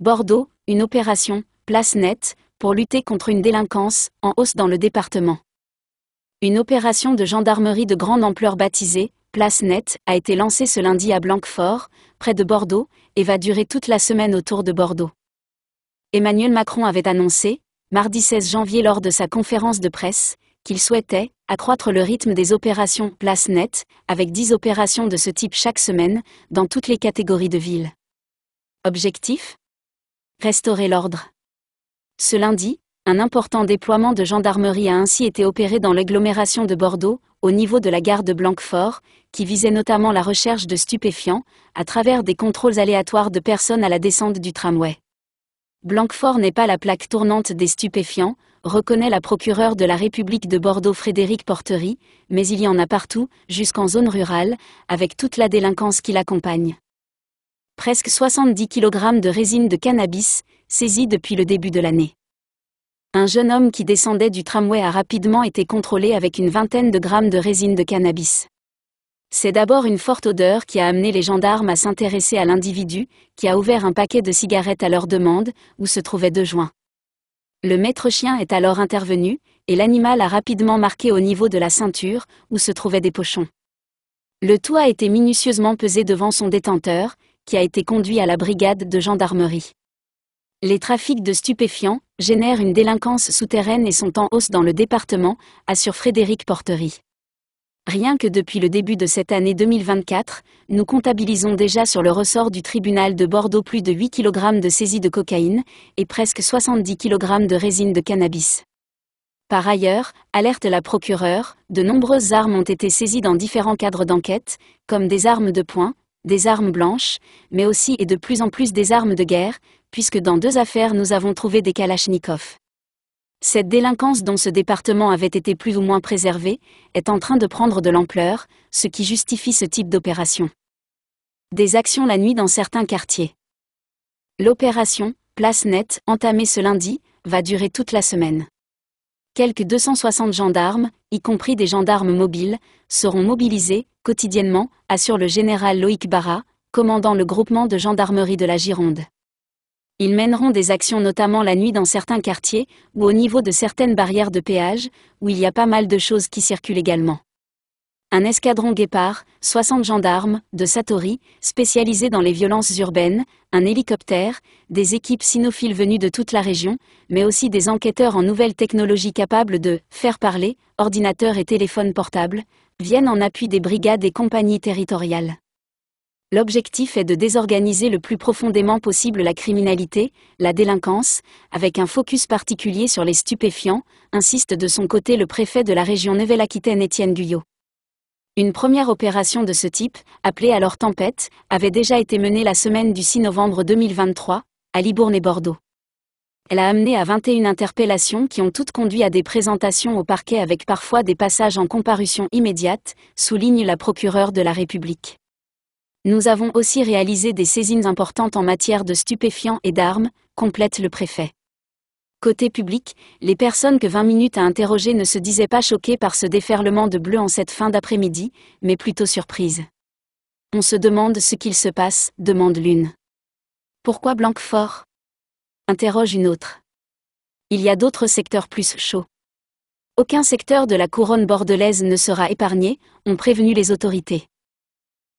Bordeaux, une opération, place Net pour lutter contre une délinquance, en hausse dans le département. Une opération de gendarmerie de grande ampleur baptisée, Place Net a été lancée ce lundi à Blanquefort, près de Bordeaux, et va durer toute la semaine autour de Bordeaux. Emmanuel Macron avait annoncé, mardi 16 janvier lors de sa conférence de presse, qu'il souhaitait accroître le rythme des opérations Place Net, avec 10 opérations de ce type chaque semaine, dans toutes les catégories de villes. Objectif restaurer l'ordre. Ce lundi, un important déploiement de gendarmerie a ainsi été opéré dans l'agglomération de Bordeaux, au niveau de la gare de Blanquefort, qui visait notamment la recherche de stupéfiants, à travers des contrôles aléatoires de personnes à la descente du tramway. Blanquefort n'est pas la plaque tournante des stupéfiants, reconnaît la procureure de la République de Bordeaux Frédéric Portery, mais il y en a partout, jusqu'en zone rurale, avec toute la délinquance qui l'accompagne presque 70 kg de résine de cannabis, saisie depuis le début de l'année. Un jeune homme qui descendait du tramway a rapidement été contrôlé avec une vingtaine de grammes de résine de cannabis. C'est d'abord une forte odeur qui a amené les gendarmes à s'intéresser à l'individu, qui a ouvert un paquet de cigarettes à leur demande, où se trouvaient deux joints. Le maître chien est alors intervenu, et l'animal a rapidement marqué au niveau de la ceinture, où se trouvaient des pochons. Le toit a été minutieusement pesé devant son détenteur, qui a été conduit à la brigade de gendarmerie. Les trafics de stupéfiants génèrent une délinquance souterraine et sont en hausse dans le département, assure Frédéric Porterie. Rien que depuis le début de cette année 2024, nous comptabilisons déjà sur le ressort du tribunal de Bordeaux plus de 8 kg de saisie de cocaïne et presque 70 kg de résine de cannabis. Par ailleurs, alerte la procureure, de nombreuses armes ont été saisies dans différents cadres d'enquête, comme des armes de poing, des armes blanches, mais aussi et de plus en plus des armes de guerre, puisque dans deux affaires nous avons trouvé des kalachnikovs. Cette délinquance dont ce département avait été plus ou moins préservé, est en train de prendre de l'ampleur, ce qui justifie ce type d'opération. Des actions la nuit dans certains quartiers. L'opération, Place Nette, entamée ce lundi, va durer toute la semaine. Quelques 260 gendarmes, y compris des gendarmes mobiles, seront mobilisés, quotidiennement, assure le général Loïc Barra, commandant le groupement de gendarmerie de la Gironde. Ils mèneront des actions notamment la nuit dans certains quartiers, ou au niveau de certaines barrières de péage, où il y a pas mal de choses qui circulent également un escadron Guépard, 60 gendarmes, de Satori, spécialisés dans les violences urbaines, un hélicoptère, des équipes sinophiles venues de toute la région, mais aussi des enquêteurs en nouvelles technologies capables de faire parler, ordinateurs et téléphones portables, viennent en appui des brigades et compagnies territoriales. L'objectif est de désorganiser le plus profondément possible la criminalité, la délinquance, avec un focus particulier sur les stupéfiants, insiste de son côté le préfet de la région Nouvelle-Aquitaine Étienne Guyot. Une première opération de ce type, appelée alors Tempête, avait déjà été menée la semaine du 6 novembre 2023, à Libourne et Bordeaux. Elle a amené à 21 interpellations qui ont toutes conduit à des présentations au parquet avec parfois des passages en comparution immédiate, souligne la procureure de la République. Nous avons aussi réalisé des saisines importantes en matière de stupéfiants et d'armes, complète le préfet. Côté public, les personnes que 20 minutes à interroger ne se disaient pas choquées par ce déferlement de bleu en cette fin d'après-midi, mais plutôt surprises. On se demande ce qu'il se passe, demande l'une. Pourquoi Blanquefort interroge une autre. Il y a d'autres secteurs plus chauds. Aucun secteur de la couronne bordelaise ne sera épargné, ont prévenu les autorités.